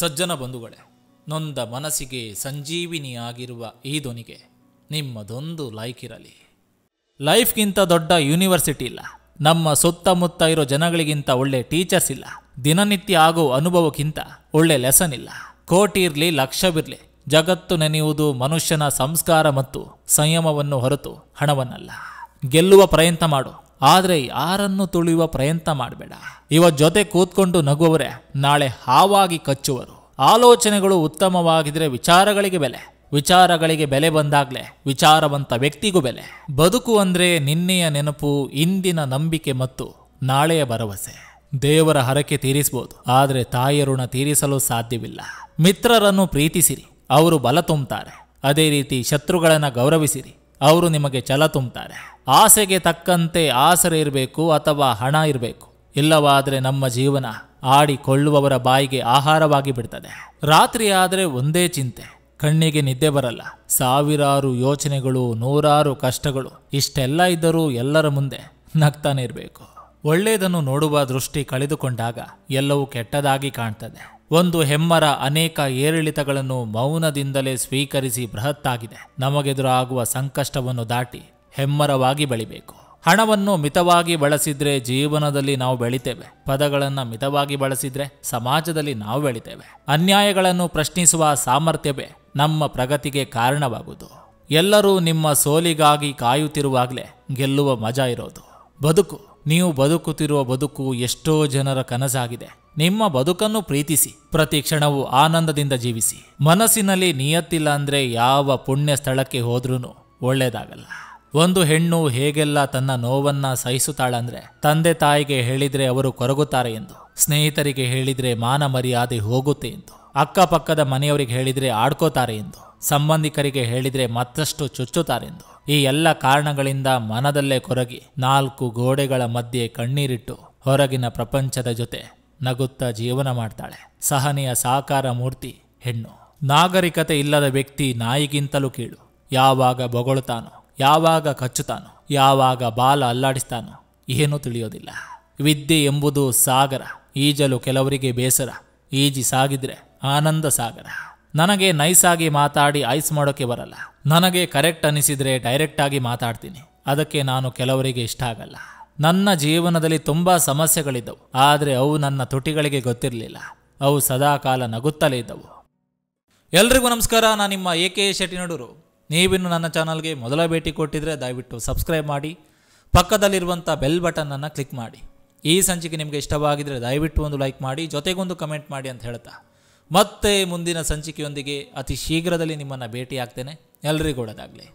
ಸಜ್ಜನ ಬಂಧುಗಳೇ ನೊಂದ ಮನಸ್ಸಿಗೆ ಸಂಜೀವಿನಿಯಾಗಿರುವ ಈ ಧ್ವನಿಗೆ ನಿಮ್ಮದೊಂದು ಲೈಕ್ ಇರಲಿ ಲೈಫ್ಗಿಂತ ದೊಡ್ಡ ಯೂನಿವರ್ಸಿಟಿ ಇಲ್ಲ ನಮ್ಮ ಸುತ್ತಮುತ್ತ ಇರೋ ಜನಗಳಿಗಿಂತ ಒಳ್ಳೆ ಟೀಚರ್ಸ್ ಇಲ್ಲ ದಿನನಿತ್ಯ ಆಗೋ ಅನುಭವಕ್ಕಿಂತ ಒಳ್ಳೆ ಲೆಸನ್ ಇಲ್ಲ ಕೋಟಿ ಇರಲಿ ಲಕ್ಷವಿರಲಿ ಜಗತ್ತು ನೆನೆಯುವುದು ಮನುಷ್ಯನ ಸಂಸ್ಕಾರ ಮತ್ತು ಸಂಯಮವನ್ನು ಹೊರತು ಹಣವನ್ನಲ್ಲ ಗೆಲ್ಲುವ ಪ್ರಯತ್ನ ಮಾಡು ಆದರೆ ಯಾರನ್ನು ತುಳಿಯುವ ಪ್ರಯತ್ನ ಮಾಡಬೇಡ ಇವ ಜೊತೆ ಕೂತ್ಕೊಂಡು ನಗುವವರೇ ನಾಳೆ ಹಾವಾಗಿ ಕಚ್ಚುವರು ಆಲೋಚನೆಗಳು ಉತ್ತಮವಾಗಿದ್ರೆ ವಿಚಾರಗಳಿಗೆ ಬೆಲೆ ವಿಚಾರಗಳಿಗೆ ಬೆಲೆ ಬಂದಾಗಲೇ ವಿಚಾರವಂತ ವ್ಯಕ್ತಿಗೂ ಬೆಲೆ ಬದುಕು ಅಂದರೆ ನಿನ್ನೆಯ ನೆನಪು ಇಂದಿನ ನಂಬಿಕೆ ಮತ್ತು ನಾಳೆಯ ಭರವಸೆ ದೇವರ ಹರಕೆ ತೀರಿಸಬಹುದು ಆದರೆ ತಾಯಿಯ ಋಣ ತೀರಿಸಲು ಸಾಧ್ಯವಿಲ್ಲ ಮಿತ್ರರನ್ನು ಪ್ರೀತಿಸಿರಿ ಅವರು ಬಲ ತುಂಬುತ್ತಾರೆ ಅದೇ ರೀತಿ ಶತ್ರುಗಳನ್ನು ಗೌರವಿಸಿರಿ ಅವರು ನಿಮಗೆ ಛಲ ತುಂಬುತ್ತಾರೆ ಆಸೆಗೆ ತಕ್ಕಂತೆ ಆಸರೆ ಇರಬೇಕು ಅಥವಾ ಹಣ ಇರಬೇಕು ಇಲ್ಲವಾದರೆ ನಮ್ಮ ಜೀವನ ಆಡಿಕೊಳ್ಳುವವರ ಬಾಯಿಗೆ ಆಹಾರವಾಗಿ ಬಿಡ್ತದೆ ರಾತ್ರಿ ಆದರೆ ಒಂದೇ ಚಿಂತೆ ಕಣ್ಣಿಗೆ ನಿದ್ದೆ ಬರಲ್ಲ ಸಾವಿರಾರು ಯೋಚನೆಗಳು ನೂರಾರು ಕಷ್ಟಗಳು ಇಷ್ಟೆಲ್ಲ ಇದ್ದರೂ ಎಲ್ಲರ ಮುಂದೆ ನಗ್ತಾನೆ ಇರಬೇಕು ಒಳ್ಳೆಯದನ್ನು ನೋಡುವ ದೃಷ್ಟಿ ಕಳೆದುಕೊಂಡಾಗ ಎಲ್ಲವೂ ಕೆಟ್ಟದಾಗಿ ಕಾಣ್ತದೆ ಒಂದು ಹೆಮ್ಮರ ಅನೇಕ ಏರಿಳಿತಗಳನ್ನು ಮೌನದಿಂದಲೇ ಸ್ವೀಕರಿಸಿ ಬೃಹತ್ತಾಗಿದೆ ನಮಗೆದುರಾಗುವ ಸಂಕಷ್ಟವನ್ನು ದಾಟಿ ಹೆಮ್ಮರವಾಗಿ ಬೆಳಿಬೇಕು ಹಣವನ್ನು ಮಿತವಾಗಿ ಬಳಸಿದ್ರೆ ಜೀವನದಲ್ಲಿ ನಾವು ಬೆಳಿತೇವೆ ಪದಗಳನ್ನು ಮಿತವಾಗಿ ಬಳಸಿದ್ರೆ ಸಮಾಜದಲ್ಲಿ ನಾವು ಬೆಳಿತೇವೆ ಅನ್ಯಾಯಗಳನ್ನು ಪ್ರಶ್ನಿಸುವ ಸಾಮರ್ಥ್ಯವೇ ನಮ್ಮ ಪ್ರಗತಿಗೆ ಕಾರಣವಾಗುವುದು ಎಲ್ಲರೂ ನಿಮ್ಮ ಸೋಲಿಗಾಗಿ ಕಾಯುತ್ತಿರುವಾಗಲೇ ಗೆಲ್ಲುವ ಮಜಾ ಇರೋದು ಬದುಕು ನೀವು ಬದುಕುತ್ತಿರುವ ಬದುಕು ಎಷ್ಟೋ ಜನರ ಕನಸಾಗಿದೆ ನಿಮ್ಮ ಬದುಕನ್ನು ಪ್ರೀತಿಸಿ ಪ್ರತಿ ಕ್ಷಣವು ಆನಂದದಿಂದ ಜೀವಿಸಿ ಮನಸ್ಸಿನಲ್ಲಿ ನಿಯತ್ತಿಲ್ಲ ಅಂದ್ರೆ ಯಾವ ಪುಣ್ಯ ಸ್ಥಳಕ್ಕೆ ಹೋದ್ರೂ ಒಳ್ಳೇದಾಗಲ್ಲ ಒಂದು ಹೆಣ್ಣು ಹೇಗೆಲ್ಲ ತನ್ನ ನೋವನ್ನ ಸಹಿಸುತ್ತಾಳಂದ್ರೆ ತಂದೆ ತಾಯಿಗೆ ಹೇಳಿದ್ರೆ ಅವರು ಕೊರಗುತ್ತಾರೆ ಎಂದು ಸ್ನೇಹಿತರಿಗೆ ಹೇಳಿದ್ರೆ ಮಾನ ಮರ್ಯಾದೆ ಹೋಗುತ್ತೆ ಎಂದು ಅಕ್ಕಪಕ್ಕದ ಮನೆಯವರಿಗೆ ಹೇಳಿದ್ರೆ ಆಡ್ಕೋತಾರೆ ಎಂದು ಸಂಬಂಧಿಕರಿಗೆ ಹೇಳಿದರೆ ಮತ್ತಷ್ಟು ಚುಚ್ಚುತ್ತಾರೆಂದು ಈ ಎಲ್ಲ ಕಾರಣಗಳಿಂದ ಮನದಲ್ಲೇ ಕೊರಗಿ ನಾಲ್ಕು ಗೋಡೆಗಳ ಮಧ್ಯೆ ಕಣ್ಣೀರಿಟ್ಟು ಹೊರಗಿನ ಪ್ರಪಂಚದ ಜೊತೆ ನಗುತ್ತ ಜೀವನ ಮಾಡ್ತಾಳೆ ಸಹನೆಯ ಸಾಕಾರ ಮೂರ್ತಿ ಹೆಣ್ಣು ನಾಗರಿಕತೆ ಇಲ್ಲದ ವ್ಯಕ್ತಿ ನಾಯಿಗಿಂತಲೂ ಕೀಳು ಯಾವಾಗ ಬೊಗಳುತ್ತಾನೋ ಯಾವಾಗ ಕಚ್ಚುತ್ತಾನೋ ಯಾವಾಗ ಬಾಲ ಅಲ್ಲಾಡಿಸ್ತಾನೋ ಏನೂ ತಿಳಿಯೋದಿಲ್ಲ ವಿದ್ಯೆ ಎಂಬುದು ಸಾಗರ ಈಜಲು ಕೆಲವರಿಗೆ ಬೇಸರ ಈಜಿ ಸಾಗಿದ್ರೆ ಆನಂದ ಸಾಗರ ನನಗೆ ನೈಸಾಗಿ ಮಾತಾಡಿ ಐಸ್ ಮಾಡೋಕ್ಕೆ ಬರಲ್ಲ ನನಗೆ ಕರೆಕ್ಟ್ ಅನಿಸಿದರೆ ಡೈರೆಕ್ಟಾಗಿ ಮಾತಾಡ್ತೀನಿ ಅದಕ್ಕೆ ನಾನು ಕೆಲವರಿಗೆ ಇಷ್ಟ ಆಗಲ್ಲ ನನ್ನ ಜೀವನದಲ್ಲಿ ತುಂಬ ಸಮಸ್ಯೆಗಳಿದ್ದವು ಆದರೆ ಅವು ನನ್ನ ತುಟಿಗಳಿಗೆ ಗೊತ್ತಿರಲಿಲ್ಲ ಅವು ಸದಾಕಾಲ ನಗುತ್ತಲೇ ಇದ್ದವು ಎಲ್ರಿಗೂ ನಮಸ್ಕಾರ ನಾನು ನಿಮ್ಮ ಎ ಕೆ ಶೆಟ್ಟಿ ನಡೂರು ನೀವಿನ್ನು ನನ್ನ ಚಾನಲ್ಗೆ ಮೊದಲ ಭೇಟಿ ಕೊಟ್ಟಿದ್ರೆ ದಯವಿಟ್ಟು ಸಬ್ಸ್ಕ್ರೈಬ್ ಮಾಡಿ ಪಕ್ಕದಲ್ಲಿರುವಂಥ ಬೆಲ್ ಬಟನನ್ನು ಕ್ಲಿಕ್ ಮಾಡಿ ಈ ಸಂಚಿಕೆ ನಿಮಗೆ ಇಷ್ಟವಾಗಿದ್ದರೆ ದಯವಿಟ್ಟು ಒಂದು ಲೈಕ್ ಮಾಡಿ ಜೊತೆಗೊಂದು ಕಮೆಂಟ್ ಮಾಡಿ ಅಂತ ಹೇಳ್ತಾ ಮತ್ತೆ ಮುಂದಿನ ಸಂಚಿಕೆಯೊಂದಿಗೆ ಅತಿ ಶೀಘ್ರದಲ್ಲಿ ನಿಮ್ಮನ್ನು ಭೇಟಿಯಾಗ್ತೇನೆ ಎಲ್ರಿಗೂ ಒಳ್ಳೆಯದಾಗಲಿ